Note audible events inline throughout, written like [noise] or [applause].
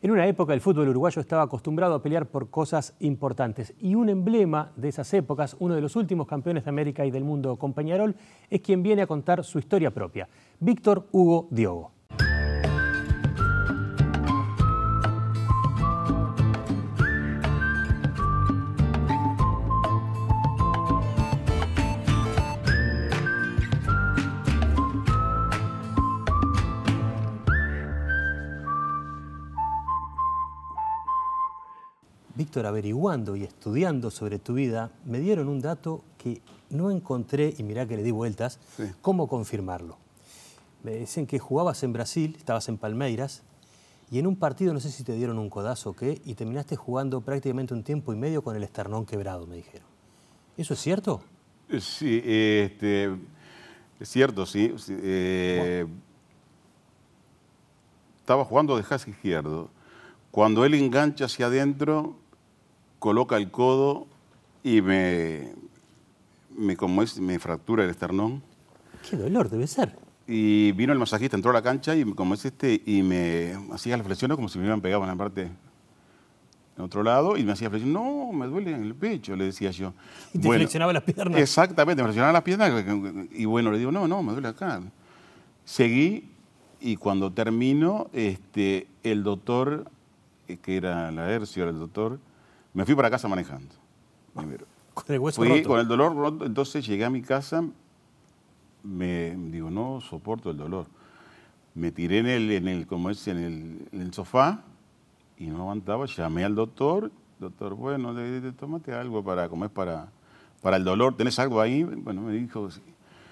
En una época el fútbol uruguayo estaba acostumbrado a pelear por cosas importantes y un emblema de esas épocas, uno de los últimos campeones de América y del mundo con es quien viene a contar su historia propia, Víctor Hugo Diogo. averiguando y estudiando sobre tu vida, me dieron un dato que no encontré, y mirá que le di vueltas, cómo confirmarlo. Me dicen que jugabas en Brasil, estabas en Palmeiras, y en un partido, no sé si te dieron un codazo o qué, y terminaste jugando prácticamente un tiempo y medio con el esternón quebrado, me dijeron. ¿Eso es cierto? Eh, sí, este, es cierto, sí. Eh, estaba jugando de jazz izquierdo. Cuando él engancha hacia adentro, coloca el codo y me, me, como es, fractura el esternón. Qué dolor debe ser. Y vino el masajista, entró a la cancha y como es este, y me hacía las flexiones como si me hubieran pegado en la parte en otro lado y me hacía flexiones. No, me duele en el pecho, le decía yo. Y te flexionaba las piernas. Exactamente, me flexionaba las piernas y bueno, le digo, no, no, me duele acá. Seguí y cuando termino, este, el doctor, eh, que era la Hercio, el doctor, me fui para casa manejando. Ah, con el hueso Con el dolor roto, entonces llegué a mi casa, me digo, no soporto el dolor. Me tiré en el, en el, como es, en el, sofá y no aguantaba. Llamé al doctor, doctor, bueno, tómate algo para comer para, para el dolor. ¿Tenés algo ahí? Bueno, me dijo. Sí.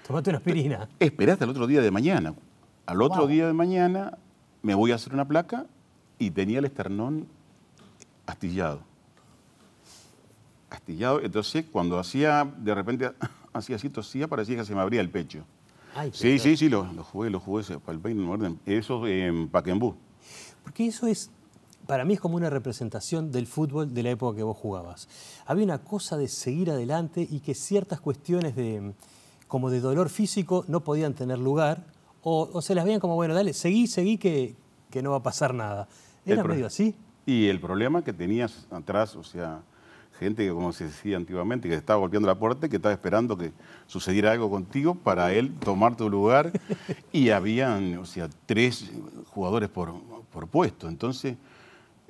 una aspirina. Esperé hasta el otro día de mañana. Al otro día de mañana me voy a hacer una placa y tenía el esternón astillado. Entonces, cuando hacía, de repente, [laughs] hacía así, tosía, parecía que se me abría el pecho. sí, sí, sí, lo, jugué, lo jugué, para el peine, orden. Eso en Paquembú. Porque eso es, para mí es como una representación del fútbol de la época que vos jugabas. Había una cosa de seguir adelante y que ciertas cuestiones de, como de dolor físico no podían tener lugar o, o se las veían como, bueno, dale, seguí, seguí que, que no va a pasar nada. Era medio así. Y el problema que tenías atrás, o sea, gente que, como se decía antiguamente, que estaba golpeando la puerta, que estaba esperando que sucediera algo contigo para él tomar tu lugar. [laughs] y habían, o sea, tres jugadores por, puesto. Entonces,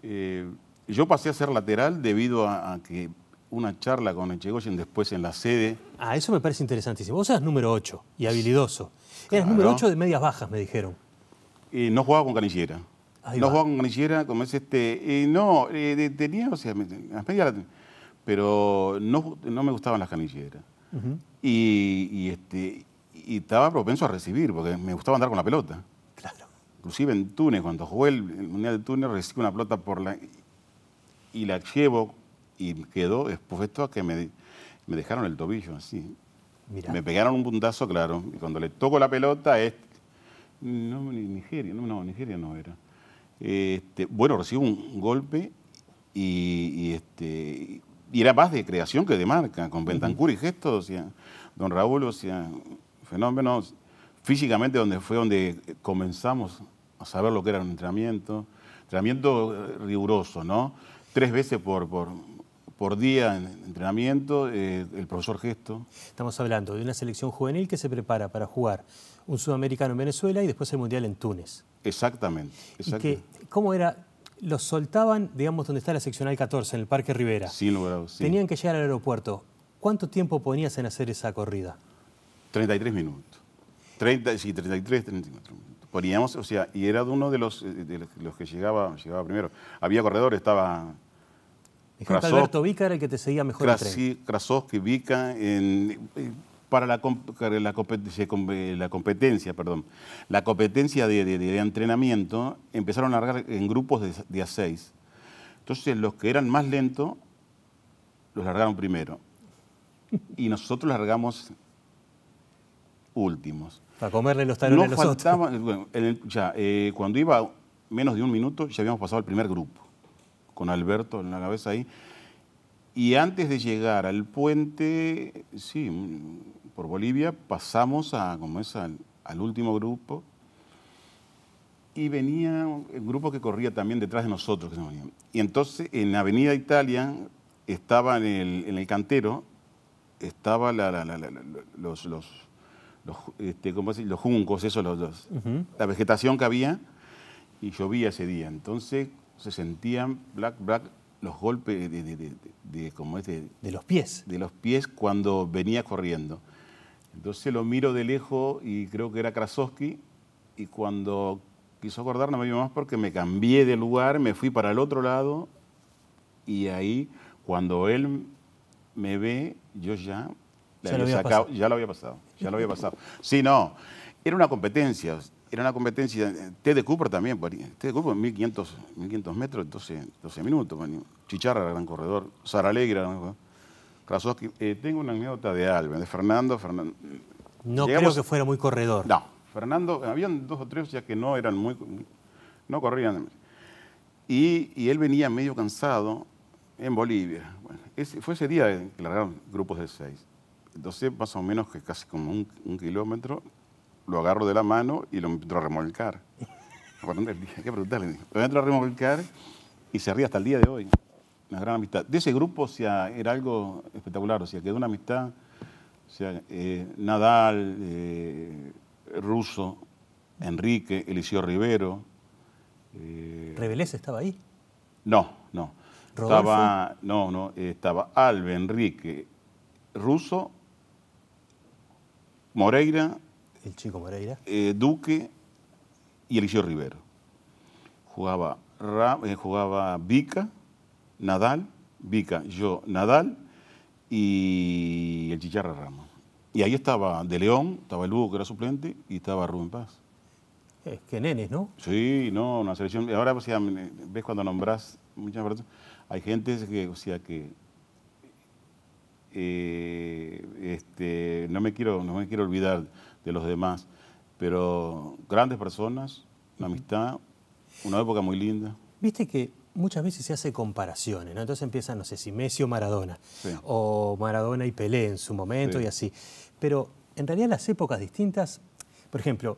eh, yo pasé a ser lateral debido a, que una charla con Chegoyen después en la sede. Ah, eso me parece interesantísimo. Vos eras número 8 y habilidoso. Eras número 8 de medias bajas, me dijeron. Eh, no jugaba con canillera. no jugaba con canillera, como es este. Eh, no, tenía, o sea, las medias pero no, no me gustaban las canilleras. y, este, estaba propenso a recibir, porque me gustaba andar con la pelota. Claro. Inclusive en Túnez, cuando jugué el, Mundial de Túnez, recibí una pelota por la, y la llevo y quedó expuesto a que me, dejaron el tobillo así. Me pegaron un puntazo, claro. Y cuando le toco la pelota es... Este, no, Nigeria, no, no Nigeria no era. Este, bueno, recibo un golpe y, y este, y era más de creación que de marca, con Bentancur y Gesto, o don Raúl, o sea, fenómenos físicamente donde fue donde comenzamos a saber lo que era un entrenamiento, entrenamiento eh, riguroso, ¿no? Tres veces por, por, por día en entrenamiento, eh, el profesor Gesto. Estamos hablando de una selección juvenil que se prepara para jugar un sudamericano en Venezuela y después el mundial en Túnez. Exactamente. ¿Cómo era los soltaban, digamos, donde está la seccional 14, en el Parque Rivera. lugar Tenían que llegar al aeropuerto. ¿Cuánto tiempo ponías en hacer esa corrida? 33 minutos. 30, sí, 33, 34 minutos. Poníamos, o sea, y era uno de los, eh, los que llegaba, llegaba primero. Había corredores, estaba... Alberto Vica era el que te seguía mejor Krasi, el tren. Krasovsky, Vica, en, eh, para la, eh, la, competencia, perdón, la competencia de, entrenamiento, empezaron a largar en grupos de, a seis. Entonces, los que eran más lentos, los largaron primero. Y nosotros largamos últimos. Para comerle los talones los eh, cuando iba menos de un minuto, ya habíamos pasado al primer grupo, con Alberto en la cabeza ahí. Y antes de llegar al puente, sí, por Bolivia, pasamos a, como es, al, último grupo. Y venía un grupo que corría también detrás de nosotros. Y entonces en la Avenida Italia estaba en el, cantero, estaban los, los, los, este, los, juncos, eso, los, los la vegetación que había, y llovía ese día. Entonces se sentían black, black, los golpes de, de, los pies. De los pies cuando venía corriendo. Entonces lo miro de lejos y creo que era Krasowski y cuando quiso acordar no me vio más porque me cambié de lugar, me fui para el otro lado y ahí cuando él me ve, yo ya, lo, había pasado. Ya lo había pasado. Sí, no, era una competencia era una competencia, eh, T de Cooper también, pues, T Cooper 1500, 1500 metros, 12, 12 minutos, pues, Chicharra era gran corredor, Sara Alegre era gran corredor. Eh, tengo una anécdota de Alba, de Fernando. Fernando no creo que fuera muy corredor. No, Fernando, habían dos o tres ya que no eran muy, no corrían. Y, y él venía medio cansado en Bolivia. fue ese día que largaron grupos de seis. Entonces, más o menos que casi como un, un kilómetro, lo agarro de la mano y lo meto a remolcar. Qué preguntarle. Lo entro a remolcar y se ríe hasta el día de hoy. Una gran amistad. De ese grupo o sea, era algo espectacular, o sea, quedó una amistad. O sea, eh, Nadal, eh, Russo, Enrique, Elicio Rivero. Eh, estaba ahí? No, no. Estaba, no, no, eh, estaba Enrique, Russo, Moreira el Chico Moreira. Eh, Duque y elicio Rivero. Jugaba, Ra, eh, jugaba Vica, Nadal, Vica, yo, Nadal y el Chicharra Rama Y ahí estaba De León, estaba el Hugo, que era suplente, y estaba Rubén Paz. Es que nenes, ¿no? Sí, no, una selección. Ahora, o ves cuando nombras muchas personas, hay gente que, o sea, que eh, este, no, me quiero, no me quiero olvidar de los demás. Pero grandes personas, una amistad, una época muy linda. Viste que muchas veces se hace comparaciones, Entonces empiezan, no sé, si Messi o Maradona, o Maradona y Pelé en su momento y así. Pero en realidad las épocas distintas, por ejemplo,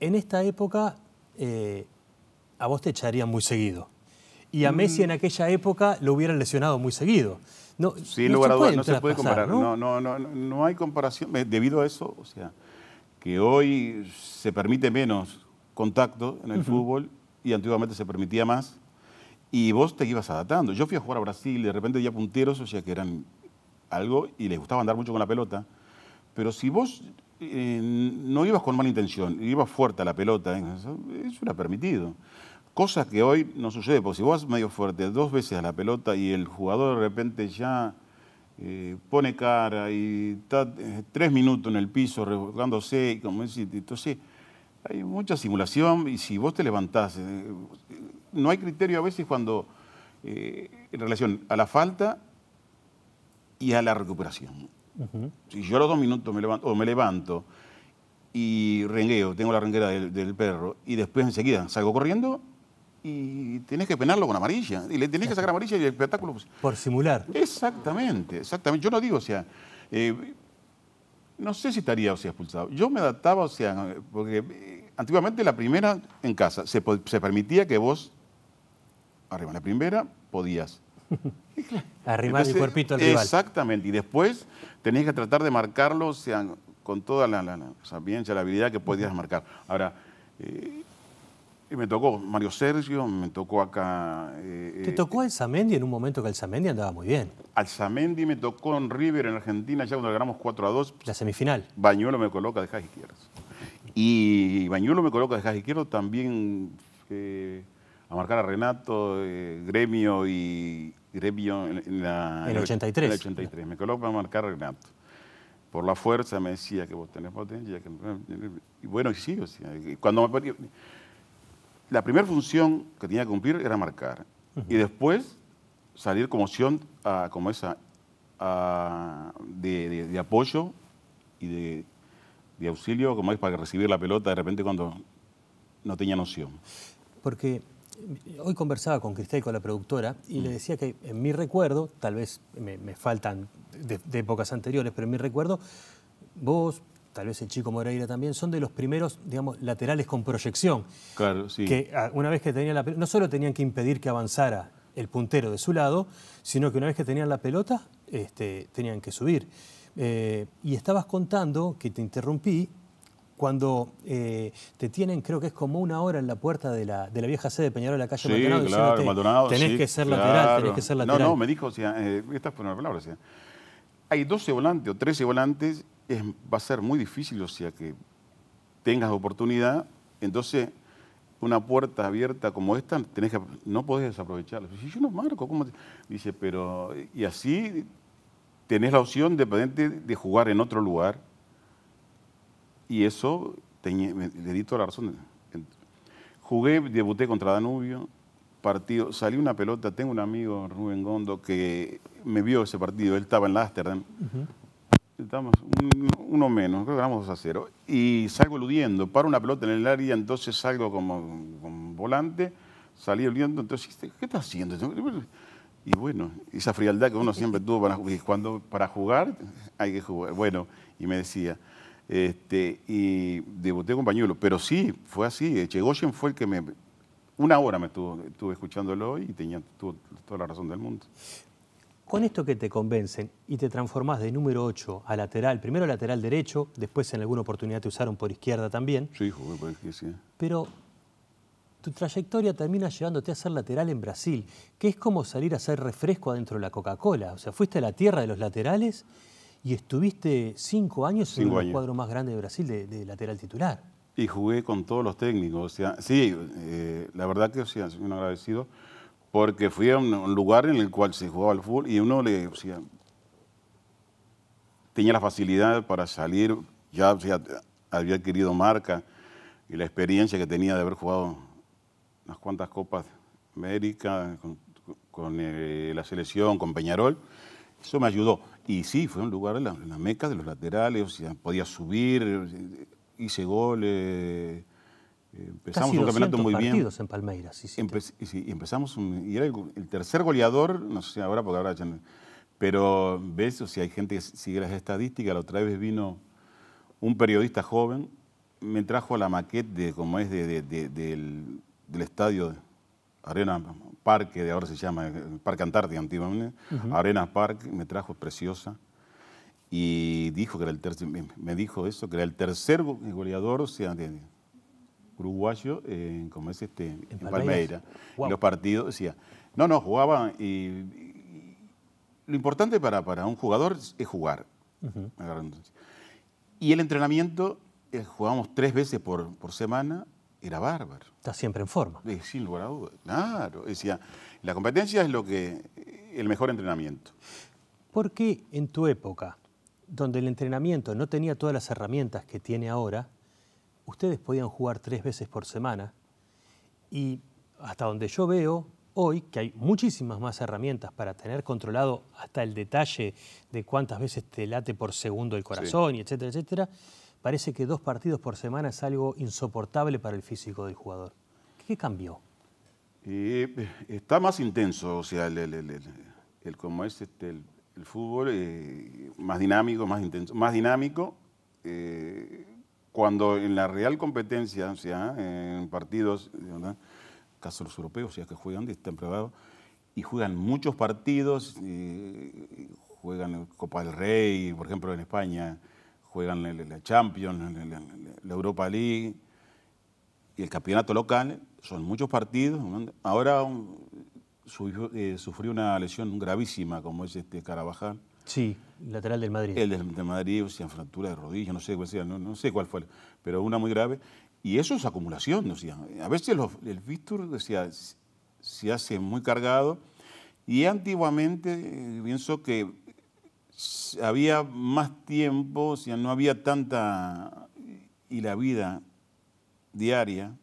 en esta época eh, a vos te echarían muy seguido. Y a mm. Messi en aquella época lo hubieran lesionado muy seguido. No, Sin lugar no se puede comparar. ¿no? No, no, no, hay comparación. Eh, debido a eso, o sea, que hoy se permite menos contacto en el fútbol y antiguamente se permitía más. Y vos te ibas adaptando. Yo fui a jugar a Brasil y de repente ya punteros, o sea, que eran algo y les gustaba andar mucho con la pelota. Pero si vos eh, no ibas con mala intención, ibas fuerte a la pelota, eh, eso era permitido. Cosas que hoy no sucede, porque si vos medio fuerte dos veces a la pelota y el jugador de repente ya eh, pone cara y está eh, tres minutos en el piso revolcándose, y como decís, entonces hay mucha simulación y si vos te levantás, eh, no hay criterio a veces cuando en relación a la falta y a la recuperación. Si yo los dos minutos me levanto, o me levanto y rengueo, tengo la renguera del perro y después enseguida salgo corriendo, y tienes que penarlo con amarilla. Y le tienes que sacar amarilla y el espectáculo. Por simular. Exactamente, exactamente. Yo no digo, o sea. Eh, no sé si estaría o sea expulsado. Yo me adaptaba, o sea, porque eh, antiguamente la primera en casa se, permitía que vos, arriba la primera, podías. [laughs] Arrimar el cuerpito Exactamente, y después tenías que tratar de marcarlo, o sea, con toda la, sabiencia, la, habilidad que podías marcar. Ahora, eh, y me tocó Mario Sergio, me tocó acá... Eh, ¿Te eh, tocó Alzamendi en un momento que Alzamendi andaba muy bien? Alzamendi me tocó en River, en Argentina, ya cuando ganamos 4 a 2. La semifinal. Bañuelo me coloca de dejas izquierdas. Y Bañuelo me coloca de dejas izquierdo también eh, a marcar a Renato, Gremio y... Gremio en, la, el 83. En el 83. Me coloca a marcar a Renato por la fuerza me decía que vos tenés potencia. Y bueno, y sí, o cuando me, la primera función que tenía que cumplir era marcar. Y después salir como opción ah, como esa ah, de, apoyo y de, auxilio, como es para recibir la pelota de repente cuando no tenía noción. Porque eh, hoy conversaba con Cristel, con la productora, y le mm. decía que en mi recuerdo, tal vez me, me faltan de, épocas anteriores, pero en mi recuerdo, vos, tal vez el Chico Moreira también, son de los primeros, digamos, laterales con proyección. Claro, sí. Que ah, una vez que tenían la pelota, no solo tenían que impedir que avanzara el puntero de su lado, sino que una vez que tenían la pelota, este, tenían que subir. Eh, y estabas contando, que te interrumpí, cuando eh, te tienen, creo que es como una hora en la puerta de la, vieja sede de Peñarol, la calle sí, claro, tenés que ser lateral, tenés que ser lateral. No, no, me dijo, o sea, eh, una palabra, o sea, hay 12 volantes o 13 volantes va a ser muy difícil, o sea, que tengas oportunidad. Entonces, una puerta abierta como esta, que, no podés desaprovecharla. Si yo no marco, ¿cómo te? Dice, pero, y así tenés la opción dependiente de jugar en otro lugar. Y eso, le di toda la razón. Jugué, debuté contra Danubio, partido, salí una pelota, tengo un amigo, Rubén Gondo, que me vio ese partido, él estaba en Ámsterdam. Estamos uno menos, creo que ganamos 2 a 0. Y salgo eludiendo, paro una pelota en el área, entonces salgo como, volante, salí eludiendo, entonces, ¿qué estás haciendo? Y bueno, esa frialdad que uno siempre tuvo para, cuando, para jugar, hay que jugar. Bueno, y me decía, este, y debuté con pañuelo, pero sí, fue así. Chegoyen fue el que me. Una hora me estuvo, estuve escuchándolo y tenía toda la razón del mundo. Con esto que te convencen y te transformás de número 8 a lateral, primero lateral derecho, después en alguna oportunidad te usaron por izquierda también. Sí, jugué por izquierda. Sí. ¿eh? Pero tu trayectoria termina llevándote a ser lateral en Brasil, que es como salir a hacer refresco adentro de la Coca-Cola. O sea, fuiste a la tierra de los laterales y estuviste cinco años en el cuadro más grande de Brasil de, lateral titular. Y jugué con todos los técnicos. O sea, sí, eh, la verdad que sí, un agradecido porque fui a un lugar en el cual se jugaba al fútbol y uno le, tenía la facilidad para salir, ya había adquirido marca y la experiencia que tenía de haber jugado unas cuantas Copas América con, eh, la selección, con Peñarol, eso me ayudó. Y sí, fue un lugar en la, meca de los laterales, podía subir, hice goles Empezamos un campeonato muy bien. en Palmeiras. Y sí, empezamos, y era el, tercer goleador, no sé si ahora, porque ahora Pero ves, o si hay gente que sigue las estadísticas. La otra vez vino un periodista joven, me trajo la maquete de cómo es del, estadio Arena Parque, de ahora se llama Parque Antártida antiguamente, Arena Park, me trajo preciosa y dijo que era el tercer, me dijo eso, que era el tercer goleador, o sea, de, uruguayo en, eh, como es este, en, en los partidos, decía, no, no, jugaba. lo importante para, un jugador es jugar. Y el entrenamiento, eh, jugábamos tres veces por, semana, era bárbaro. Está siempre en forma. Sí, eh, sin claro. Decía, la competencia es lo que, el mejor entrenamiento. ¿Por qué en tu época, donde el entrenamiento no tenía todas las herramientas que tiene ahora, ustedes podían jugar tres veces por semana y hasta donde yo veo hoy, que hay muchísimas más herramientas para tener controlado hasta el detalle de cuántas veces te late por segundo el corazón, y etcétera, etcétera, parece que dos partidos por semana es algo insoportable para el físico del jugador. ¿Qué cambió? Eh, está más intenso, o sea, el, como es este, el, fútbol, eh, más dinámico, más intenso, más dinámico. Eh, cuando en la real competencia, o ¿ah? sea, en partidos, caso casos los europeos, o sea, que juegan, están y juegan muchos partidos, juegan Copa del Rey, por ejemplo, en España, juegan la Champions, la Europa League, y el campeonato local, son muchos partidos. Ahora eh, sufrió una lesión gravísima, como es este Carabajal, Sí, lateral del Madrid. El del Madrid, o sea, fractura de rodilla, no sé, cuál pues, no, sé cuál fue, pero una muy grave. Y eso es acumulación, o sea, a veces el víctor decía, se hace muy cargado y antiguamente eh, pienso que había más tiempo, o sea, no había tanta y la vida diaria,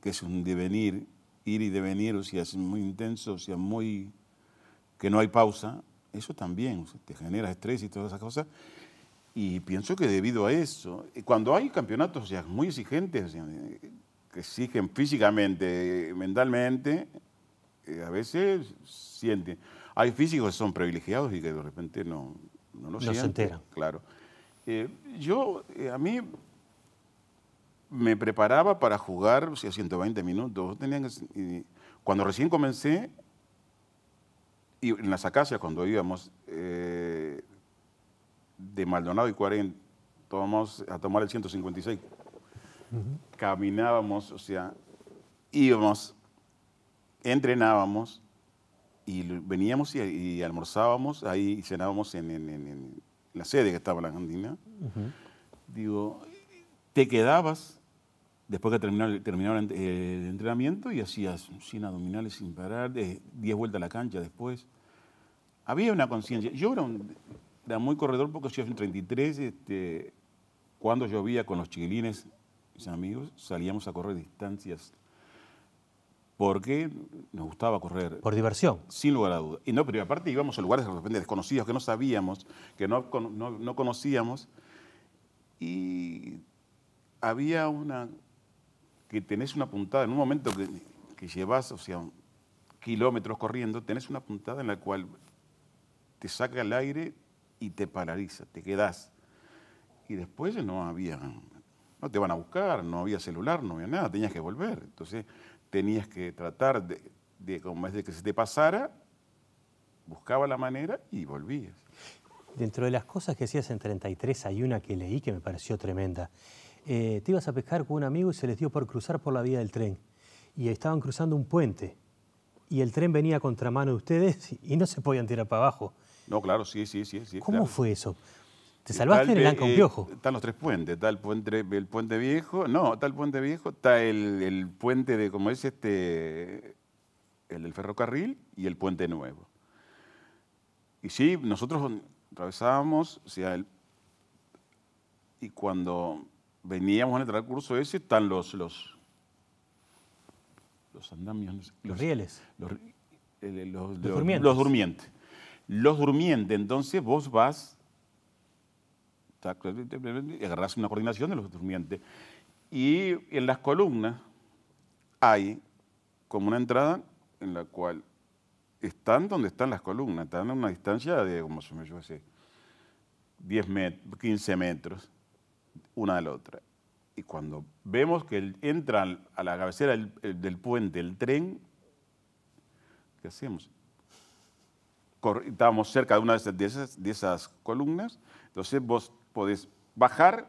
que es un devenir, ir y devenir, o sea, es muy intenso, o sea, muy que no hay pausa, eso también te genera estrés y todas esas cosas. Y pienso que debido a eso, eh, cuando hay campeonatos muy exigentes, eh, que exigen físicamente, mentalmente, eh, a veces sienten. Hay físicos que son privilegiados y que de repente no, no lo no se enteran. Claro. yo, a mí, me preparaba para jugar 120 minutos. Tenían, cuando recién comencé, y en las acacias cuando íbamos eh, de Maldonado y 40, tomamos a tomar el 156. Caminábamos, o sea, íbamos, entrenábamos y veníamos y, almorzábamos ahí y cenábamos en, en, la sede que estaba la Andina. Digo, te quedabas Después que terminaron, el eh, entrenamiento y hacías 100 abdominales sin parar, 10 eh, vueltas a la cancha después. Había una conciencia. Yo era, muy corredor porque yo en 33, este, cuando llovía con los chiquilines, mis amigos, salíamos a correr distancias porque nos gustaba correr. Por diversión. Sin lugar a duda. Y no, pero aparte íbamos a lugares de repente desconocidos que no sabíamos, que no conocíamos. Y había una que tenés una puntada, en un momento que, que llevas, o sea, kilómetros corriendo, tenés una puntada en la cual te saca el aire y te paraliza, te quedás. Y después no había, no te van a buscar, no había celular, no había nada, tenías que volver. Entonces tenías que tratar de, como es de que se te pasara, buscaba la manera y volvías. Dentro de las cosas que hacías en 33 hay una que leí que me pareció tremenda eh, te ibas a pescar con un amigo y se les dio por cruzar por la vía del tren. Y estaban cruzando un puente. Y el tren venía a contramano de ustedes y no se podían tirar para abajo. No, claro, sí, sí, sí. ¿Cómo fue eso? ¿Te salvaste en el Anca eh, Piojo? están los tres puentes. Está el puente, el puente viejo, no, está el puente viejo, está el, puente de, como es este, el del ferrocarril y el puente nuevo. Y sí, nosotros atravesábamos, o sea, el, y cuando veníamos a entrar al curso ese, están los, los, los andamios, los, rieles, los, los, durmientes. los, durmientes. entonces vos vas, agarrás una coordinación de los durmientes, y en las columnas hay como una entrada en la cual están donde están las columnas, están a una distancia de, como se me yo sé, 10 metros, 15 metros una a la otra. Y cuando vemos que entra a la cabecera eh, del, puente el tren, ¿qué hacemos? estábamos cerca de una de esas, de esas, columnas, entonces vos podés bajar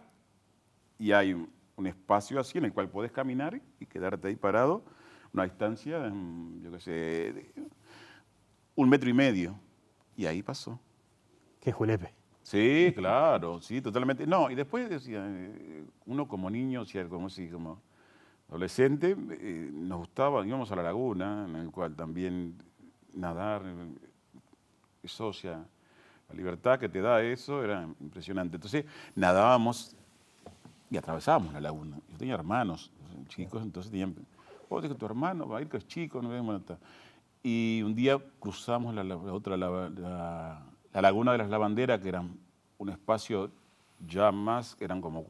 y hay un, espacio así en el cual podés caminar y quedarte ahí parado, una distancia, em, yo qué sé, un metro y medio. Y ahí pasó. Qué julepe. Sí, [laughs] claro, sí, totalmente. No, y después decía, eh, uno como niño, como así, como adolescente, eh, nos gustaba, íbamos a la laguna, en el cual también nadar, eh, es sea, la libertad que te da eso era impresionante. Entonces nadábamos y atravesábamos la laguna. Yo tenía hermanos chicos, entonces tenían, oh, tu hermano va a ir que es chico, no Y un día cruzamos la, otra la, la Laguna de las Lavanderas, que era un espacio ya más, eran como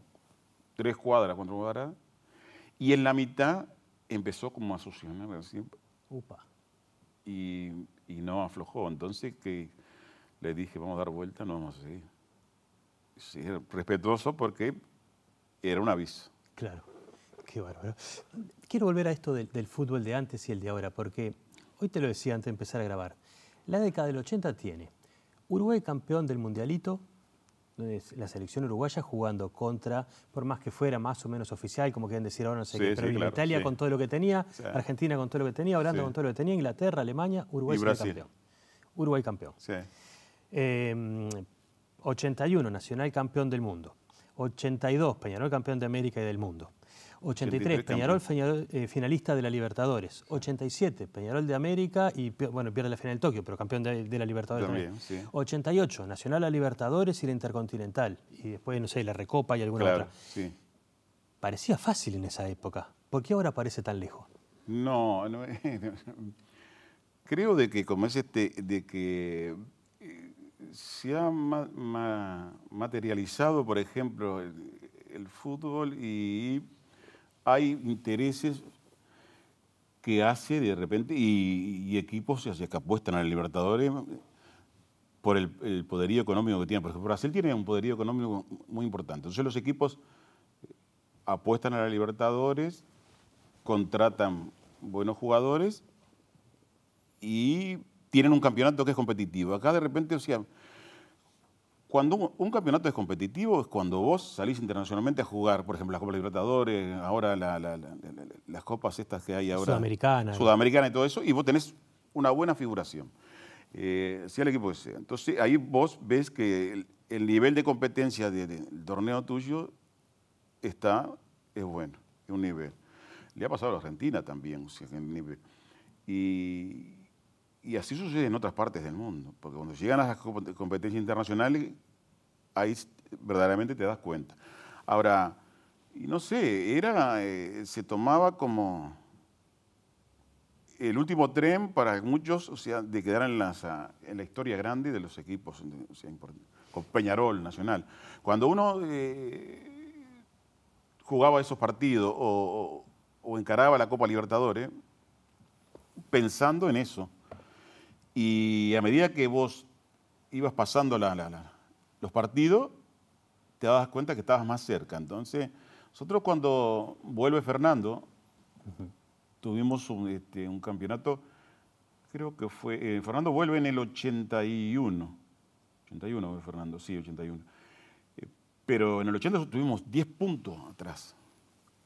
tres cuadras, cuatro cuadras, y en la mitad empezó como a succionar así. Upa. Y, no aflojó. Entonces que le dije, vamos a dar vuelta, no vamos a seguir. Sí, respetuoso porque era un aviso. Claro, qué bárbaro. Quiero volver a esto del, del fútbol de antes y el de ahora, porque hoy te lo decía antes de empezar a grabar. La década del 80 tiene Uruguay campeón del Mundialito, la selección uruguaya jugando contra, por más que fuera más o menos oficial, como quieren decir ahora, no sé qué, Italia con todo lo que tenía, Argentina con todo lo que tenía, Holanda con todo lo que tenía, Inglaterra, Alemania, Uruguay campeón. Uruguay campeón. 81, em, Nacional campeón del mundo. 82, Peñarol campeón de América y del mundo. 83, Peñarol, eh, finalista de la Libertadores. 87, Peñarol de América y bueno, pierde la final de Tokio, pero campeón de, la Libertadores 88, Nacional a Libertadores y la Intercontinental. Y después, no sé, la Recopa y alguna otra. Parecía fácil en esa época. ¿Por qué ahora parece tan lejos? No, [laughs] no, creo de que como es este, de que eh, se ha materializado, por ejemplo, el fútbol y hay intereses que hace de repente y, equipos que apuestan a la Libertadores por el, el, poderío económico que tiene. Por ejemplo, Brasil tiene un poderío económico muy importante. Entonces los equipos apuestan a la Libertadores, contratan buenos jugadores y tienen un campeonato que es competitivo. Acá de repente, o sea, cuando un campeonato es competitivo es cuando vos salís internacionalmente a jugar, por ejemplo, las Copas Libertadores, ahora las copas estas que hay ahora. Sudamericana. Sudamericana y todo eso, y vos tenés una buena figuración, eh, si el equipo que sea. Entonces ahí vos ves que el, nivel de competencia del, torneo tuyo está, es bueno, es un nivel. Le ha pasado a la Argentina también, o sea, el nivel. Y, y así sucede en otras partes del mundo, porque cuando llegan a las competencias internacionales, ahí verdaderamente te das cuenta. Ahora, no sé, era, eh, se tomaba como el último tren para muchos, o sea, de quedar en, ah, en la historia grande de los equipos, o con Peñarol, Nacional. Cuando uno eh, jugaba esos partidos o, o encaraba la Copa Libertadores, pensando en eso, y a medida que vos ibas pasando los partidos, te dabas cuenta que estabas más cerca. Entonces, nosotros cuando vuelve Fernando, tuvimos este, un, campeonato, creo que fue, eh, Fernando vuelve en el 81. 81 Fernando, sí, 81. Eh, pero en el 80 tuvimos 10 puntos atrás.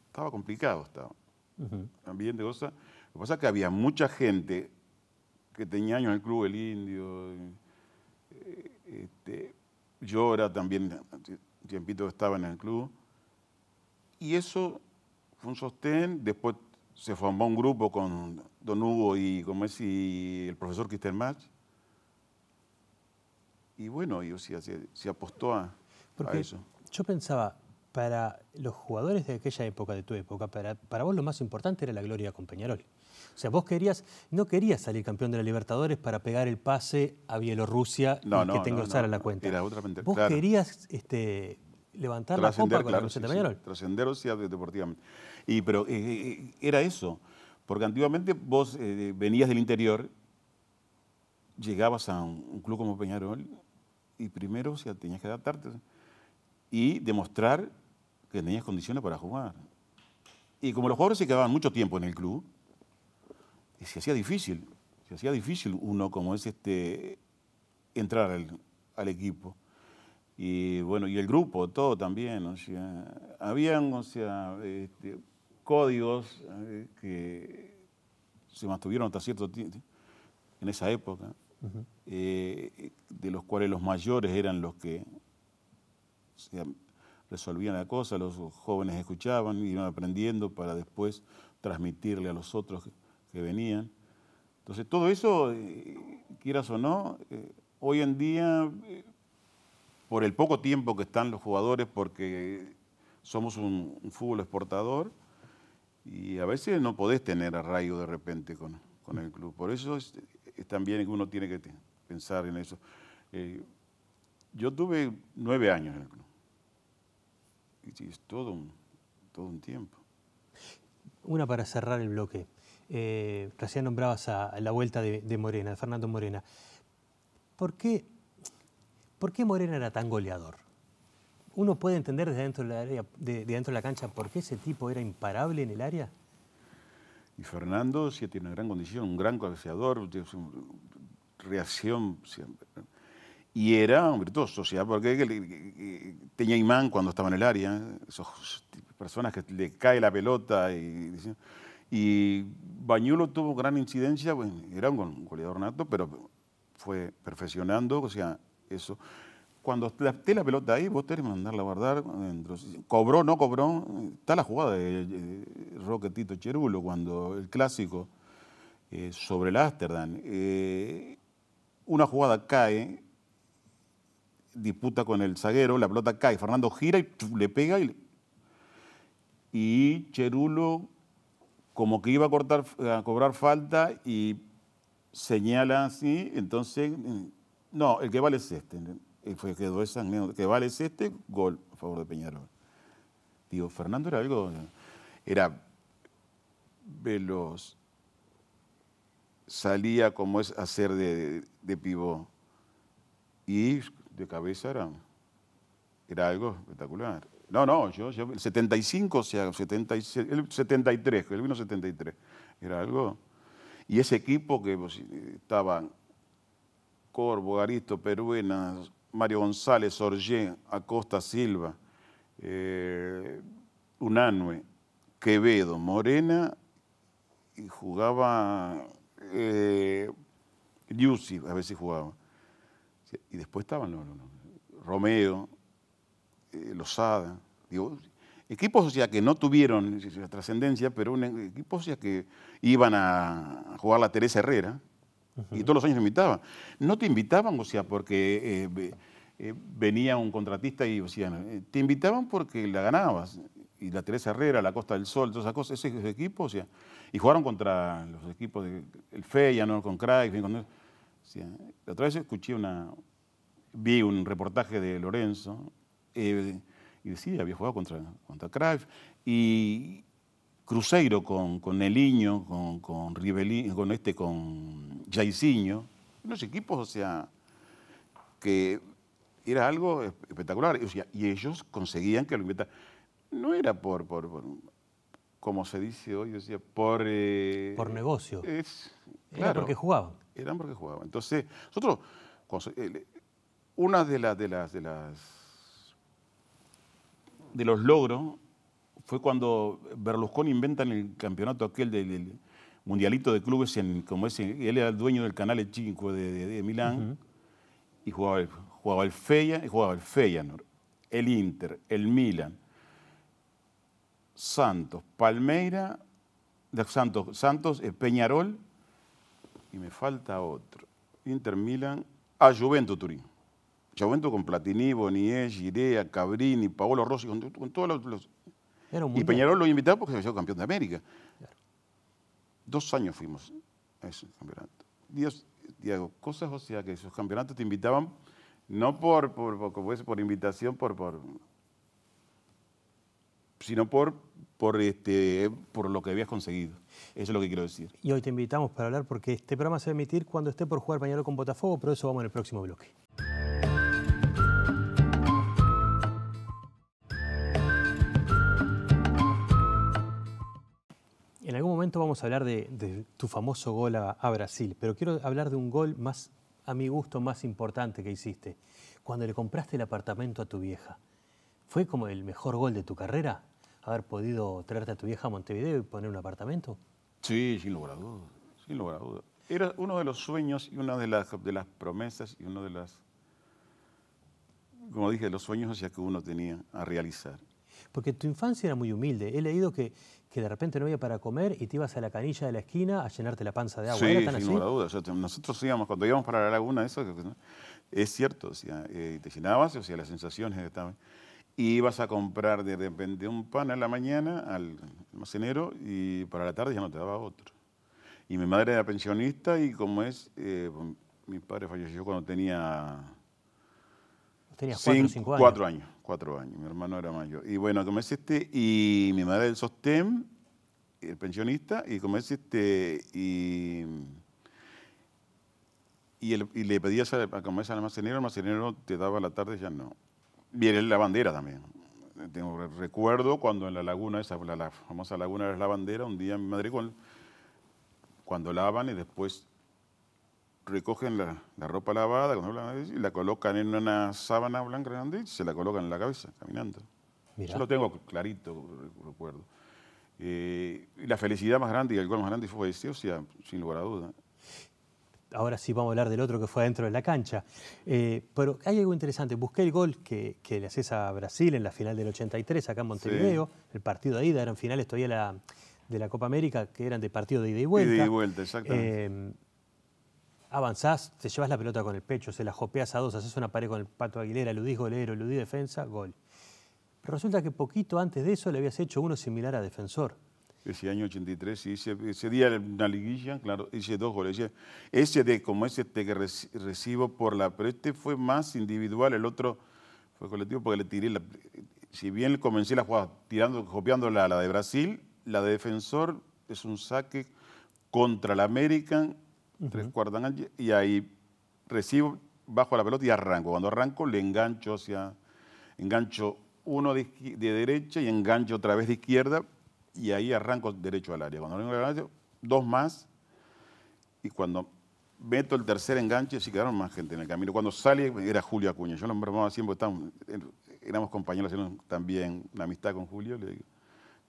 Estaba complicado, estaba. ambiente También de cosa. Lo que pasa es que había mucha gente que tenía años en el Club el Indio. Eh, este, yo era también, tiempito estaba en el club. Y eso fue un sostén. Después se formó un grupo con Don Hugo y, como es, y el profesor Christian Mach. Y bueno, se, apostó a, eso. Yo pensaba, para los jugadores de aquella época, de tu época, para, para vos lo más importante era la gloria con Peñarol. O sea, vos querías, no querías salir campeón de la Libertadores para pegar el pase a Bielorrusia que te engrosara la cuenta. Era otra vos querías este, levantar la copa con la sí, sí. Trascender, o deportivamente. Y, pero eh, eh, era eso, porque antiguamente vos eh, venías del interior, llegabas a un, club como Peñarol y primero tenías que adaptarte y demostrar que tenías condiciones para jugar. Y como los jugadores se quedaban mucho tiempo en el club, y se hacía difícil, se hacía difícil uno como es este entrar al, equipo. Y bueno, y el grupo, todo también, o sea, habían, sea, este, códigos eh, que se mantuvieron hasta cierto tiempo, en esa época, eh, de los cuales los mayores eran los que resolvían la cosa, los jóvenes escuchaban, iban aprendiendo para después transmitirle a los otros que venían. Entonces, todo eso, eh, quieras o no, eh, hoy en día, eh, por el poco tiempo que están los jugadores, porque somos un, fútbol exportador, y a veces no podés tener arraigo de repente con, con el club. Por eso es, también que uno tiene que pensar en eso. yo tuve nueve años en el club. Y es todo todo un tiempo. Una para cerrar el bloque. Eh, recién nombrabas a, la vuelta de, Morena, de Fernando Morena. ¿Por qué, ¿Por qué Morena era tan goleador? ¿Uno puede entender desde dentro de la, cancha por qué ese tipo era imparable en el área? Y Fernando sí tiene una gran condición, un gran cabeceador, reacción. Y era un virtuoso, o sea, porque eh, eh, tenía imán cuando estaba en el área. ¿eh? Esas personas que le cae la pelota y y Bañulo tuvo gran incidencia, bueno, era un goleador nato, pero fue perfeccionando, o sea, eso. Cuando esté la pelota ahí, vos tenés que mandarla a guardar. Dentro. Cobró, no cobró. Está la jugada de, Roquetito Cherulo, cuando el clásico eh, sobre el Ásterdam. Eh, una jugada cae, disputa con el zaguero, la pelota cae, Fernando gira y le pega y, y Cherulo como que iba eh, a, cobrar falta y señala así, entonces, mm, no, el que vale es este. fue, quedó esa el que vale es este, gol a favor de Peñarol. Digo, Fernando era algo, era veloz, salía como es hacer de, de, y de cabeza era, era algo espectacular. No, no, yo, el 75, o sea, 76, el 73, el vino 73, era algo. Y ese equipo que eh, estaban Corvo, Garisto, Peruena, Mario González, Orgé, Acosta Silva, eh, Unanue, Quevedo, Morena, y jugaba eh, a veces jugaba. Y después estaban Romeo, eh, losada equipos o sea, que no tuvieron la trascendencia, pero un, equipos que iban a jugar la Teresa Herrera y todos los años invitaban. No te invitaban, o sea, porque eh, eh, venía un contratista y decían, te invitaban porque la ganabas. Y la Teresa Herrera, la Costa del Sol, todas esas cosas, esos, equipos, o sea, y jugaron contra los equipos del de, Feyenoord, con Craig, con, o otra vez escuché una, vi un reportaje de Lorenzo, eh, y decía había jugado contra, contra Cruyff, y Cruzeiro con, con Neliño, con, con con este, con Jaisiño unos equipos, o sea, que era algo espectacular, y ellos conseguían que lo inventaran. No era por, por, como se dice hoy, sea por... Eh, por negocio. Es, claro, Era porque jugaban. Eran porque jugaban. Entonces, nosotros, eh, una de, de, las, de las de los logros fue cuando Berlusconi inventa el campeonato aquel del, mundialito de clubes, como es él era el dueño del canal 5 de, Milán, y jugaba el, jugaba el Feya, jugaba el Feyenoord, el Inter, el Milan, Santos, Palmeira, Santos, Santos, eh, Peñarol, y me falta otro, Inter, Milan, a ah, Juventus Turín. Chavento con Platini, Boniés, Girea, Cabrini, Paolo Rossi, con, todos los... y Peñarol lo invitaba porque se había sido campeón de América. Dos años fuimos a esos campeonatos. Dios, Diego, cosas, o sea, que esos campeonatos te invitaban no por, por, por, invitación, por, por, sino por, por, este, por lo que habías conseguido. Eso es lo que quiero decir. Y hoy te invitamos para hablar porque este programa se va a emitir cuando esté por jugar Peñarol con Botafogo, pero eso vamos en el próximo bloque. En algún momento vamos a hablar de, tu famoso gol a, Brasil, pero quiero hablar de un gol más, a mi gusto, más importante que hiciste. Cuando le compraste el apartamento a tu vieja, ¿fue como el mejor gol de tu carrera? ¿Haber podido traerte a tu vieja a Montevideo y poner un apartamento? Sí, sin lugar a dudas, Era uno de los sueños y una de las, de las promesas y uno de las, como dije, los sueños hacia que uno tenía a realizar. Porque tu infancia era muy humilde. He leído que, que de repente no había para comer y te ibas a la canilla de la esquina a llenarte la panza de agua. Sí, ¿Era sin duda. nosotros íbamos, cuando íbamos para la laguna, eso es cierto, o sea, eh, te llenabas, o sea, las sensaciones estaban... Y ibas a comprar de repente un pan en la mañana al almacenero y para la tarde ya no te daba otro. Y mi madre era pensionista y como es, eh, mi padre falleció cuando tenía Tenías cuatro cinco años. Cuatro años, cuatro años. Mi hermano era mayor. Y bueno, como es este, y mi madre el sostén, el pensionista, y como es este, y... Y, le pedías a, a comerse al almacenero, el almacenero te daba la tarde, ya no. Viene la bandera también. Tengo, recuerdo cuando en la laguna, esa, la, famosa laguna de la bandera, un día mi madre cuando lavan y después recogen la, ropa lavada y la colocan en una sábana blanca grande y se la colocan en la cabeza caminando. Yo lo tengo clarito, recuerdo. Eh, la felicidad más grande y el gol más grande fue sea sin lugar a duda. Ahora sí vamos a hablar del otro que fue adentro de la cancha. Eh, pero hay algo interesante. Busqué el gol que, le haces a Brasil en la final del 83 acá en Montevideo. El partido de ida, eran finales todavía la, de la Copa América que eran de partido de ida y vuelta. Ida y vuelta, exactamente. Eh, avanzás, te llevas la pelota con el pecho, se la jopeas a dos, haces una pared con el Pato Aguilera, eludís golero, eludís defensa, gol. resulta que poquito antes de eso le habías hecho uno similar a Defensor. Ese año 83, ese día una liguilla, claro, hice dos goles. ese de, como ese que recibo por la, pero este fue más individual, el otro fue colectivo porque le tiré, la, si bien comencé la jugada tirando, la, la de Brasil, la de Defensor es un saque contra la American tres y ahí recibo, bajo la pelota y arranco. Cuando arranco le engancho hacia, engancho uno de, derecha y engancho otra vez de izquierda y ahí arranco derecho al área. Cuando arranco al área, dos más y cuando meto el tercer enganche, sí quedaron más gente en el camino. Cuando sale era Julio Acuña, yo lo nombraba siempre, er, éramos compañeros, también una amistad con Julio, le digo,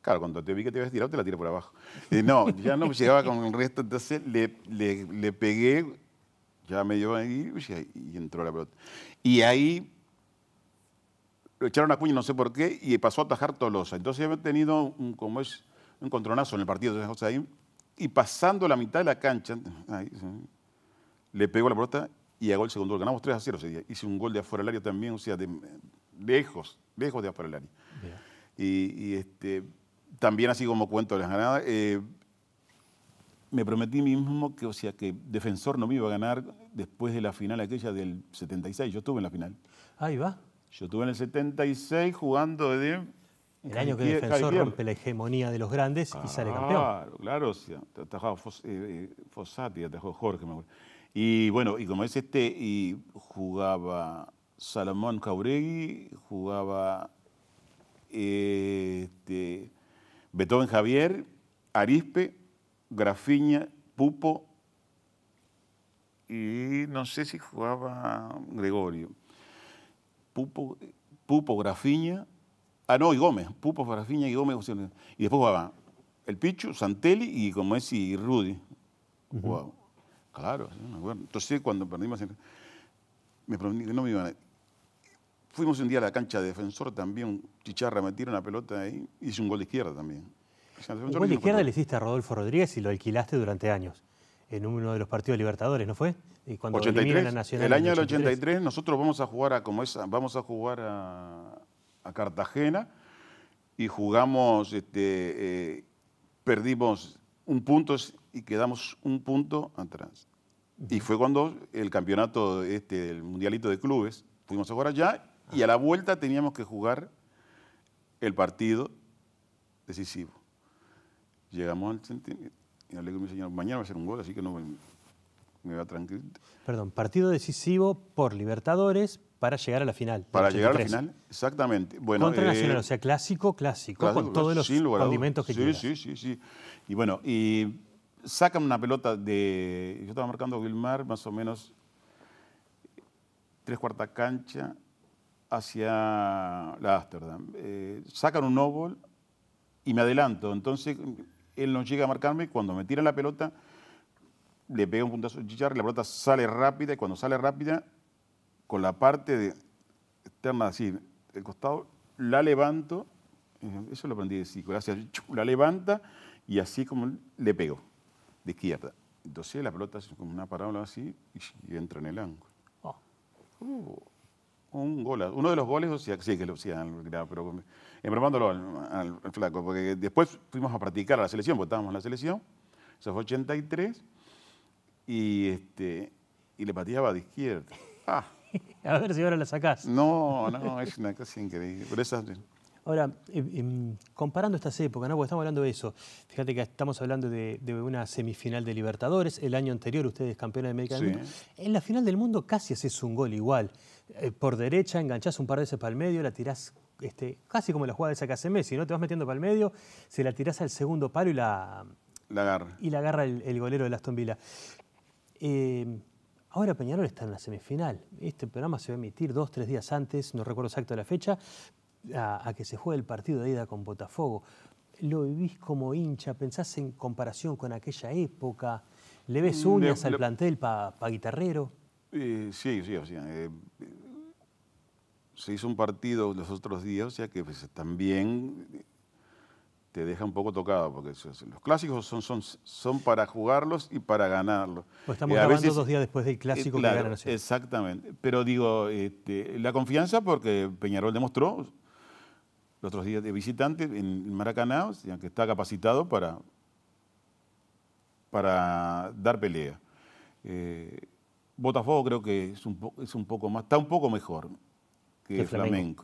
Claro, cuando te vi que te a tirar, te la tiré por abajo. no, ya no pues, llegaba con el resto, entonces le, pegué, ya me dio ahí y entró la pelota. Y ahí lo echaron a Cuña, no sé por qué, y pasó a atajar Tolosa. Entonces había tenido un, como es, un contronazo en el partido. de José, ahí, y pasando la mitad de la cancha, le pegó la pelota y hago el segundo gol. Ganamos 3 a 0 ese Hice un gol de afuera del área también, o sea, de, lejos, lejos de afuera del área. y, este, también así como cuento las ganadas, eh, me prometí mismo que, o sea, que Defensor no me iba a ganar después de la final aquella del 76. Yo estuve en la final. Ahí va. Yo estuve en el 76 jugando de... El año que Defensor rompe la hegemonía de los grandes y sale campeón. Claro, claro. O sea, atajaba eh, eh, Jorge, me acuerdo. Y bueno, y como es este, y jugaba Salomón Cauregui, jugaba... este, Beethoven Javier, Arispe, Grafiña, Pupo y no sé si jugaba Gregorio. Pupo, Pupo Grafiña, ah no, y Gómez, Pupo, Grafiña y Gómez. Y después jugaba el Pichu, Santelli y como es y Rudy. Uh Claro, Entonces cuando perdimos, me pregunté que no me iban a Fuimos un día a la cancha de defensor también, Chicharra metió una pelota ahí, hice un gol de izquierda también. gol de izquierda le hiciste a Rodolfo Rodríguez y lo alquilaste durante años, en uno de los partidos Libertadores, ¿no fue? Y cuando 83, el año del 83, nosotros vamos a jugar a como vamos a jugar a, Cartagena y jugamos, este, eh, perdimos un punto y quedamos un punto atrás. Y fue cuando el campeonato, este, el mundialito de clubes, fuimos a jugar allá y a la vuelta teníamos que jugar el partido decisivo. Llegamos al centímetro. y le digo a mi señor, mañana va a ser un gol, así que no me, me va tranquilo. Perdón, partido decisivo por Libertadores para llegar a la final. Para llegar a la final, exactamente. Bueno, Contra eh, Nacional, o sea, clásico, clásico, con todos los condimentos que sí, Sí, sí, sí. Y bueno, y sacan una pelota de... Yo estaba marcando a Gilmar, más o menos tres cuartas cancha, hacia la Ámsterdam. Eh, sacan un nóbol y me adelanto. Entonces él no llega a marcarme. Cuando me tiran la pelota, le pego un puntazo de la pelota sale rápida. Y cuando sale rápida, con la parte de, externa así, el costado, la levanto. Eh, eso lo aprendí de Gracias. La levanta y así como le pego de izquierda. Entonces la pelota es como una parábola así y entra en el ángulo. Oh. Uh un gol, uno de los goles, o sea, sí que lo hacían, pero embramándolo al, flaco, porque después fuimos a practicar a la selección, votábamos en la selección, eso fue 83, y, este, y le pateaba de izquierda. [laughs] Ah. A ver si ahora la sacás. No, no, es una cosa increíble. Pero esa, Ahora, em, em, comparando estas épocas, ¿no? Porque estamos hablando de eso. Fíjate que estamos hablando de, una semifinal de Libertadores. El año anterior ustedes campeones de América En la final del mundo casi haces un gol igual. Eh, por derecha, enganchás un par de veces para el medio, la tirás este, casi como la jugada esa que hace Messi, ¿no? Te vas metiendo para el medio, se la tirás al segundo palo y la. agarra. Y la agarra el, golero de Aston Villa. Em, ahora Peñarol está en la semifinal. Este programa se va a emitir dos, tres días antes, no recuerdo exacto la fecha, a, que se juegue el partido de ida con Botafogo, lo vivís como hincha, pensás en comparación con aquella época, le ves uñas al plantel para pa guitarrero. Eh, sí, sí, o eh, se hizo un partido los otros días, o sea que pues, también te deja un poco tocado, porque los clásicos son, son, son para jugarlos y para ganarlos. Pues estamos eh, dos días después del clásico Exactamente, pero digo, este, la confianza porque Peñarol demostró, los otros días de visitante en Maracaná, que está capacitado para, para dar pelea. Eh, Botafogo creo que es un, es un poco más, está un poco mejor que el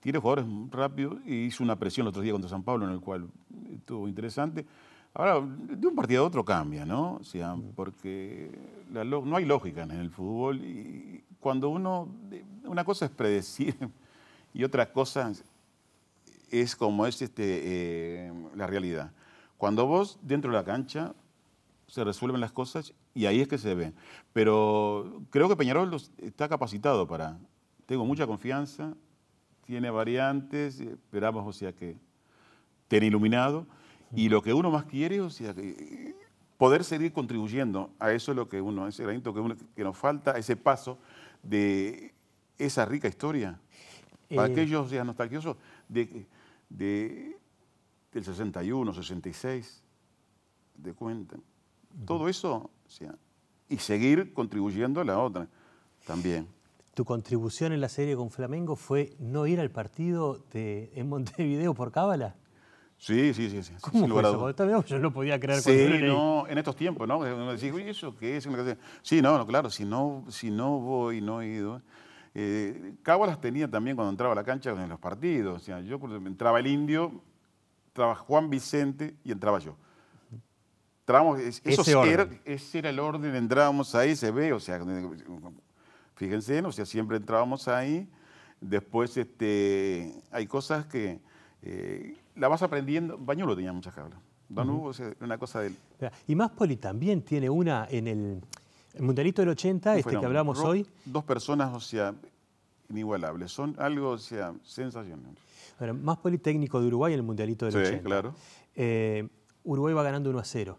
Tiene jugadores rápidos y hizo una presión el otro día contra San Pablo en el cual estuvo interesante. Ahora, de un partido a otro cambia, ¿no? sea, mm. porque no hay lógica en el fútbol. Y cuando uno. Una cosa es predecir [laughs] y otra cosa es como es este, eh, la realidad. Cuando vos dentro de la cancha se resuelven las cosas y ahí es que se ve Pero creo que Peñarol está capacitado para. Tengo mucha confianza, tiene variantes, esperamos, o sea, que tiene iluminado. Y lo que uno más quiere, o sea, poder seguir contribuyendo a eso es lo que uno, ese granito que, uno, que nos falta, ese paso de esa rica historia. Para aquellos o sea, de del 61, 66, de cuenta. Todo eso, y seguir contribuyendo a la otra también. Tu contribución en la serie con Flamengo fue no ir al partido en Montevideo por Cábala. Sí, sí, sí. sí ¿Cómo eso? Yo no podía creer Sí, no, en estos tiempos, ¿no? Me ¿eso qué es? Sí, no, no claro, si no, si no voy, no he ido. Eh, tenía también cuando entraba a la cancha en los partidos. O sea, yo entraba el indio, entraba Juan Vicente y entraba yo. Entrábamos. ese, era, el orden, entrábamos ahí, se ve, o sea, fíjense, o sea, siempre entrábamos ahí. Después este, hay cosas que eh, la vas aprendiendo. Bañuelo tenía muchas cabras. Don una cosa de Y Poli también tiene una en el el Mundialito del 80, este que hablamos hoy. Dos personas, o sea, inigualables. Son algo, o sea, sensacional. Bueno, más politécnico de Uruguay en el Mundialito del sí, 80. claro. Eh, Uruguay va ganando 1 a 0.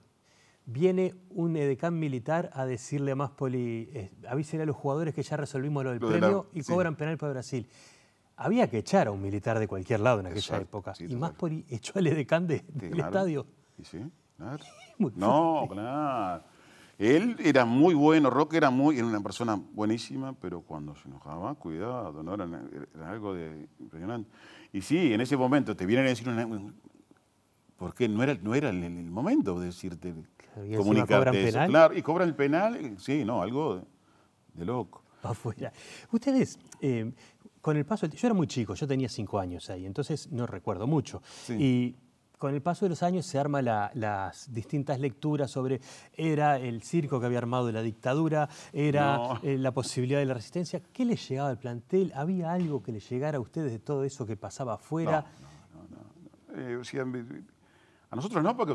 Viene un edecán militar a decirle a Más Poli, eh, avísele a los jugadores que ya resolvimos lo del premio y cobran penal para Brasil. Había que echar a un militar de cualquier lado en aquella época. y Poli echó al edecán del estadio. sí? [laughs] Claro. no, claro. Él era muy bueno, Roque era muy, era una persona buenísima, pero cuando se enojaba, cuidado, ¿no? Era, algo de impresionante. Y sí, en ese momento te vienen a decir una, porque no era, no era el, momento de decirte, y comunicarte Claro, y cobran el penal, sí, no, algo de, loco. Afuera. Ustedes, eh, con el paso yo era muy chico, yo tenía cinco años ahí, entonces no recuerdo mucho. Y con el paso de los años se arma las distintas lecturas sobre era el circo que había armado la dictadura, era eh, la posibilidad de la resistencia. ¿Qué le llegaba al plantel? ¿Había algo que le llegara a ustedes de todo eso que pasaba afuera? No, no, eh, a nosotros no, porque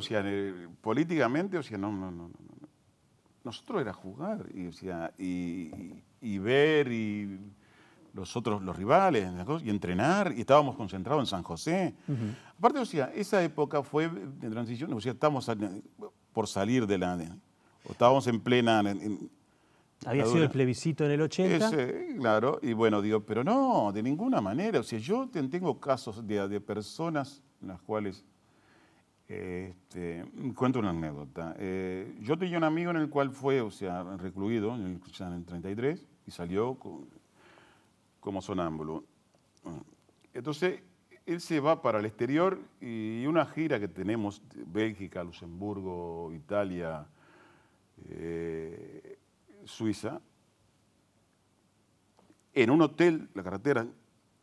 políticamente, o sea, no, no, no, Nosotros era jugar y, sea, y ver y los otros, los rivales, y entrenar, y estábamos concentrados en San José. Aparte, o sea, esa época fue de transición, o sea, estábamos por salir de la... estábamos en plena... había sido el plebiscito en el 80. claro, y bueno, digo, pero no, de ninguna manera. O sea, yo tengo casos de, personas en las cuales. Este, cuento una anécdota. Eh, yo tenía un amigo en el cual fue, o sea, recluido en el, en el 33 y salió con, como sonámbulo. Entonces, él se va para el exterior y una gira que tenemos, Bélgica, Luxemburgo, Italia, eh, Suiza, en un hotel, la carretera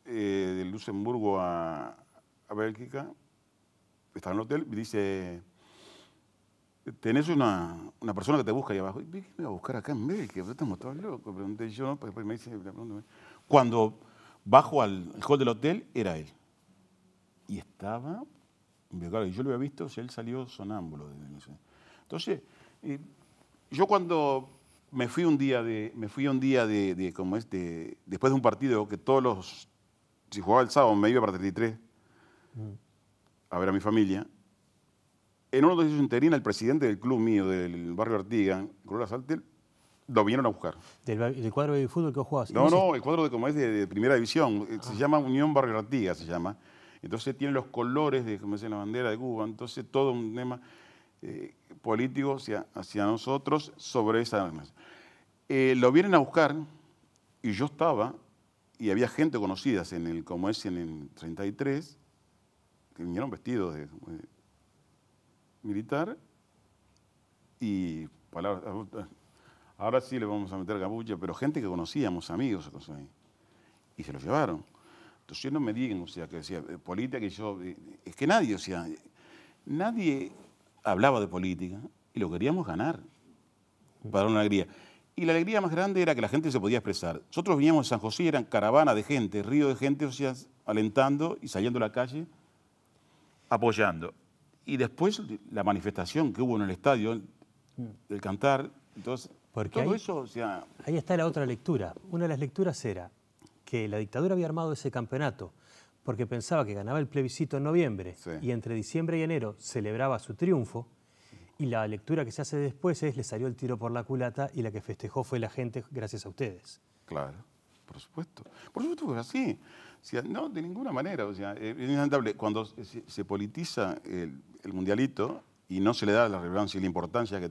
eh, de Luxemburgo a, a Bélgica, está en el hotel y dice, tenés una, persona que te busca ahí abajo. ¿Qué me va a buscar acá en Bélgica? Estamos todos locos. Pregunté yo, pues, pues me dice, cuando bajo al hall del hotel, era él. Y estaba, claro, yo lo había visto, si él salió sonámbulo. Entonces, eh, yo cuando me fui un día de, me fui un día de, como este, después de un partido que todos los, si jugaba el sábado me iba para 33 mm. a ver a mi familia. En uno de esos el presidente del club mío, del barrio Artigan, Cruz Saltel, lo vinieron a buscar. ¿Del, cuadro de fútbol que vos No, no, el cuadro de como es de, primera división. Eh, se ah. llama Unión Barrio se llama. Entonces tiene los colores de, como dice, la bandera de Cuba. Entonces todo un tema eh, político hacia, hacia, nosotros sobre esa... Eh, lo vienen a buscar y yo estaba, y había gente conocida en el, como es en el 33, que vinieron vestidos de, de eh, militar y palabras ahora sí le vamos a meter capucha, pero gente que conocíamos, amigos, y se lo llevaron. Entonces yo no me digan, o sea, que decía, eh, política y yo, eh, es que nadie, o sea, nadie hablaba de política y lo queríamos ganar para una alegría. Y la alegría más grande era que la gente se podía expresar. Nosotros veníamos de San José, eran caravana de gente, río de gente, o sea, alentando y saliendo a la calle, apoyando. Y después la manifestación que hubo en el estadio, del cantar, entonces porque ahí, está la otra lectura. Una de las lecturas era que la dictadura había armado ese campeonato porque pensaba que ganaba el plebiscito en noviembre y entre diciembre y enero celebraba su triunfo. Y la lectura que se hace después es le salió el tiro por la culata y la que festejó fue la gente gracias a ustedes. Claro, por supuesto. Por supuesto que así. no, de ninguna manera. O sea, es inevitable. Cuando se, politiza el mundialito, y no se le da la relevancia y la importancia que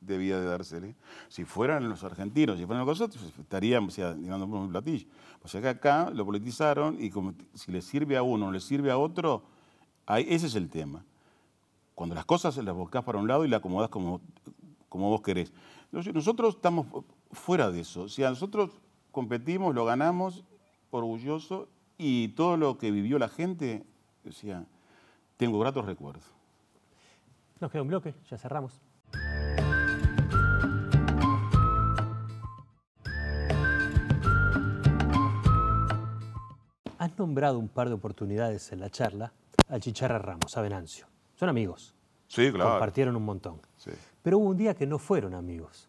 debía de dársele. Si fueran los argentinos, si fueran los otros estaríamos, o digamos, un platillo. O sea que acá lo politizaron y como si le sirve a uno o le sirve a otro, ese es el tema. Cuando las cosas las buscas para un lado y las acomodas como, como vos querés. Nosotros estamos fuera de eso. O sea, nosotros competimos, lo ganamos, orgulloso, y todo lo que vivió la gente, o tengo gratos recuerdos. Nos queda un bloque, ya cerramos. Has nombrado un par de oportunidades en la charla al Chicharra Ramos, a Venancio. Son amigos. Sí, claro. Compartieron un montón. Sí. Pero hubo un día que no fueron amigos.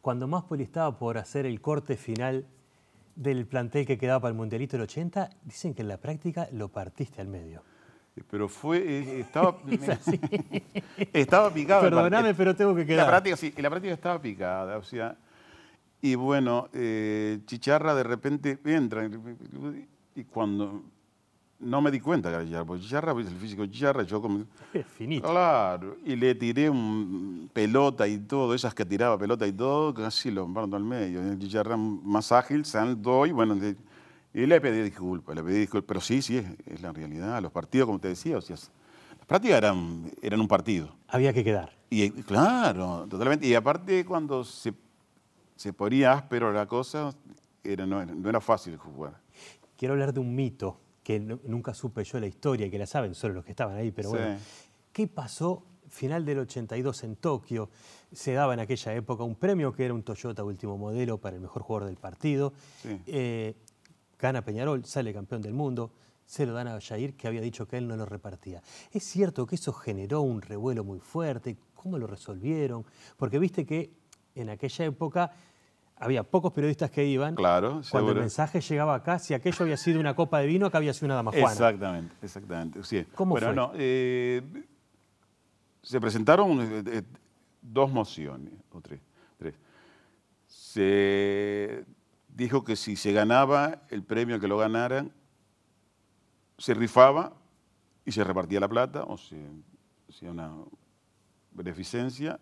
Cuando poli estaba por hacer el corte final del plantel que quedaba para el Mundialito del 80, dicen que en la práctica lo partiste al medio. Este, pero fue, eh, estaba, [laughs] [laughs] estaba picada. Perdóname, pero tengo que quedar. La práctica, sí, la práctica estaba picada, o sea, y bueno, eh, Chicharra de repente entra, y cuando no me di cuenta que era Chicharra, porque Chicharra, pues, el físico Chicharra, yo como... [laughs] Es finito. Claro, y le tiré pelota y todo, esas que tiraba pelota y todo, casi lo parto al medio. Chicharra más ágil, saltó doy bueno, y le pedí disculpas, le pedí disculpas, pero sí, sí, es, la realidad. Los partidos, como te decía, o sea, las prácticas eran, un partido. Había que quedar. Y eh, claro, totalmente. Y aparte, cuando se, se ponía áspero la cosa, era, no, era fácil jugar. Quiero hablar de un mito que nunca supe yo la historia y que la saben solo los que estaban ahí, pero bueno. ¿Qué pasó final del 82 en Tokio? Se daba en aquella época un premio que era un Toyota último modelo para el mejor jugador del partido. Sí. Eh, Gana Peñarol, sale campeón del mundo, se lo dan a Jair que había dicho que él no lo repartía. Es cierto que eso generó un revuelo muy fuerte, ¿cómo lo resolvieron? Porque viste que en aquella época había pocos periodistas que iban. Claro, Cuando el mensaje llegaba acá, si aquello había sido una copa de vino, acá había sido una dama juana. Exactamente, exactamente. Sí. No, eh, se presentaron eh, eh, dos mociones, o tres, tres. Se dijo que si se ganaba el premio que lo ganaran, se rifaba y se repartía la plata, o sea, era una beneficencia.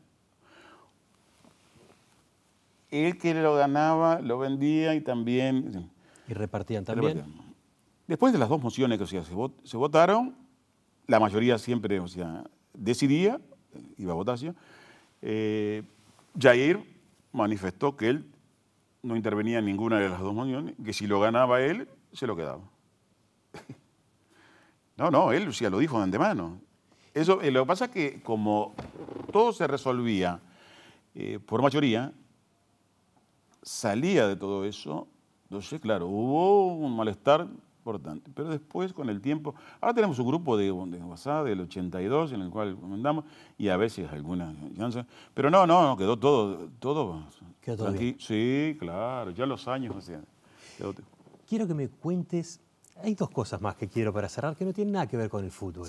Él que lo ganaba, lo vendía y también... Y repartían también. Después de las dos mociones que se, votaron, la mayoría siempre o decidía, iba a votación, eh, Jair manifestó que él no intervenía en ninguna de las dos uniones, que si lo ganaba él, se lo quedaba. [laughs] No, no, él ya lo dijo de antemano. Eso, eh, lo que pasa es que como todo se resolvía eh, por mayoría, salía de todo eso, entonces, claro, hubo un malestar importante. Pero después, con el tiempo, ahora tenemos un grupo de, de WhatsApp del 82 en el cual comandamos y a veces algunas Pero no, no, quedó todo, todo. Quedó todo bien. Sí, claro, ya los años, hacían Quiero que me cuentes, hay dos cosas más que quiero para cerrar que no tienen nada que ver con el fútbol.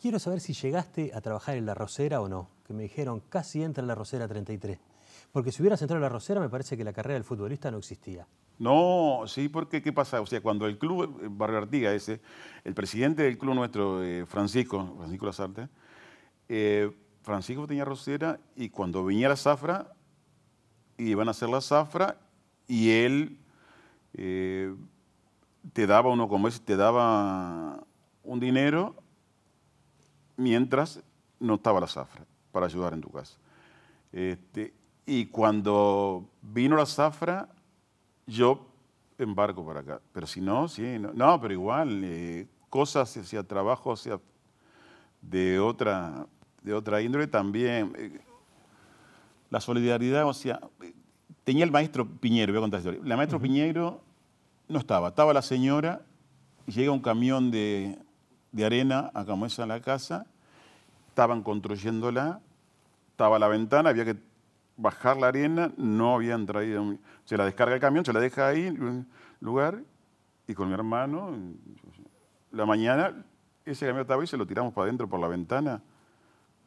Quiero saber si llegaste a trabajar en la Rosera o no, que me dijeron casi entra en la Rosera 33. Porque si hubieras entrado en la Rosera, me parece que la carrera del futbolista no existía. No, sí, porque ¿qué pasa? O sea, cuando el club eh, Barrio ese, el presidente del club nuestro, eh, Francisco, Francisco Lazarte, eh, Francisco tenía rosera y cuando venía la zafra, iban a hacer la zafra y él te daba uno como ese, te daba un dinero mientras no estaba la zafra para ayudar en tu casa. Este, y cuando vino la zafra, yo embarco para acá. Pero si no, sí, no, no pero igual, eh, cosas hacia trabajo, hacia de otra, de otra índole también. Eh, la solidaridad, o sea, tenía el maestro Piñero, voy a contar la historia. La maestra Piñero no estaba, estaba la señora, llega un camión de, de arena a Camuesa en la casa, estaban construyéndola, estaba la ventana, había que bajar la arena, no habían traído. Se la descarga el camión, se la deja ahí, en un lugar, y con mi hermano, la mañana, ese camión estaba ahí, se lo tiramos para adentro por la ventana,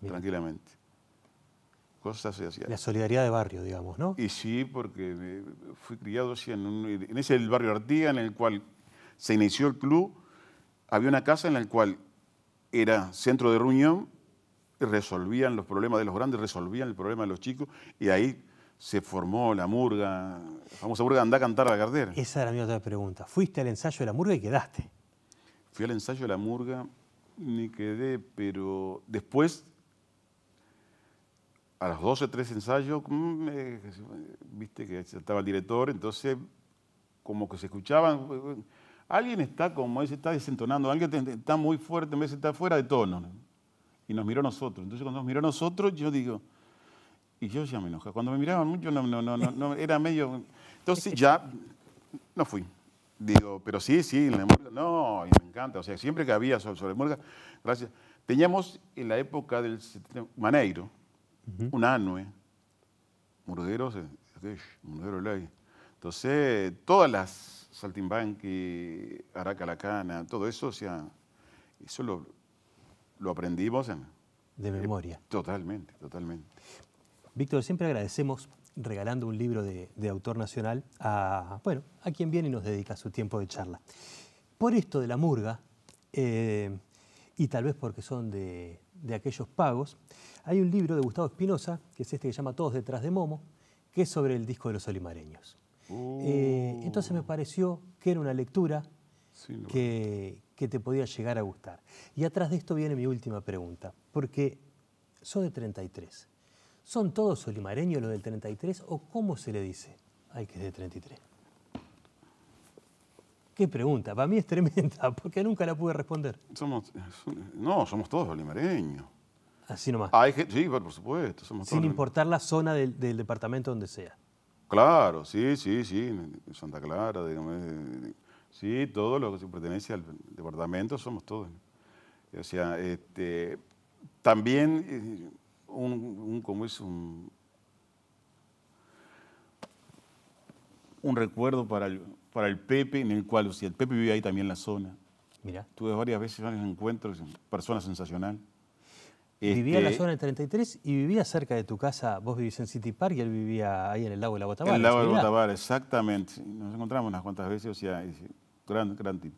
tranquilamente. Cosas así. La solidaridad de barrio, digamos, ¿no? Y sí, porque eh, fui criado así en, ese el barrio Artiga, en el cual se inició el club. Había una casa en la cual era centro de reunión resolvían los problemas de los grandes, resolvían el problema de los chicos y ahí se formó la murga, la famosa murga Andá a cantar la cartera. Esa era mi otra pregunta. ¿Fuiste al ensayo de la murga y quedaste? Fui al ensayo de la murga, ni quedé, pero después, a los 12, tres ensayos, mm, eh, viste que estaba el director, entonces como que se escuchaban, alguien está como, se está desentonando, alguien está muy fuerte, me vez está fuera de tono y nos miró nosotros. Entonces cuando nos miró nosotros, yo digo, y yo ya me enojé. Cuando me miraban mucho, no, no, no, no, era medio... Entonces ya no fui. Digo, pero sí, sí, la no, y me encanta. O sea, siempre que había sobre, sobre gracias. Teníamos en la época del Maneiro, uh -huh. un anue, murgueros, murguero Entonces, todas las saltimbanqui, aracalacana, todo eso, o sea, eso lo, lo aprendí, vos. De eh, memoria. totalmente, totalmente. Víctor, siempre agradecemos regalando un libro de, autor nacional a, bueno, a quien viene y nos dedica su tiempo de charla. Por esto de la murga, eh, y tal vez porque son de, aquellos pagos, hay un libro de Gustavo Espinosa, que es este que se llama Todos detrás de Momo, que es sobre el disco de los olimareños. Uh. Eh, entonces me pareció que era una lectura que, te podía llegar a gustar. Y atrás de esto viene mi última pregunta, porque soy de 33. ¿Son todos olimareños los del 33 o cómo se le dice Ay, que es de 33? Qué pregunta, para mí es tremenda, [laughs] porque nunca la pude responder. Somos, no, somos todos olimareños. Así nomás. sí, por supuesto. Sin importar la zona del, del departamento donde sea. Claro, sí, sí, sí. Santa Clara, digamos. Sí, todo lo que pertenece al departamento somos todos. O sea, este, también eh, un, como es un, un recuerdo para el, para el Pepe, en el cual, si el Pepe vivía ahí también en la zona. Mira. Tuve varias veces varios encuentros, persona sensacional. Vivía en la este zona del 33 y vivía cerca de tu casa. Vos vivís en City Park y él vivía ahí en el lago de la Guatabara. En el lago de la Guatabara, exactamente. Nos encontramos unas cuantas veces, o sea, gran, gran tipo.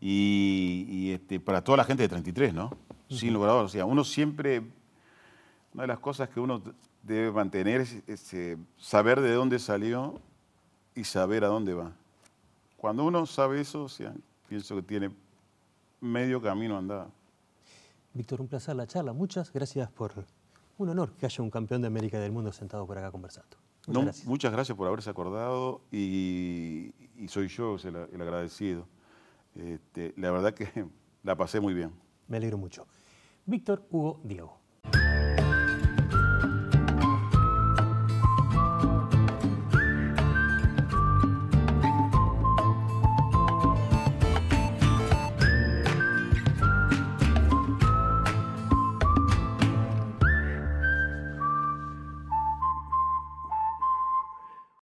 Y, este, para toda la gente de 33, ¿no? Sin lugar O sea, uno siempre, una de las cosas que uno debe mantener es, eh, saber de dónde salió y saber a dónde va. Cuando uno sabe eso, sea, pienso que tiene medio camino andado. Víctor, un placer la charla. Muchas gracias por un honor que haya un campeón de América del Mundo sentado por acá conversando. muchas gracias por haberse acordado y, y soy yo el, agradecido. Este, la verdad que [laughs] la pasé muy bien. Me alegro mucho. Víctor Hugo Diego.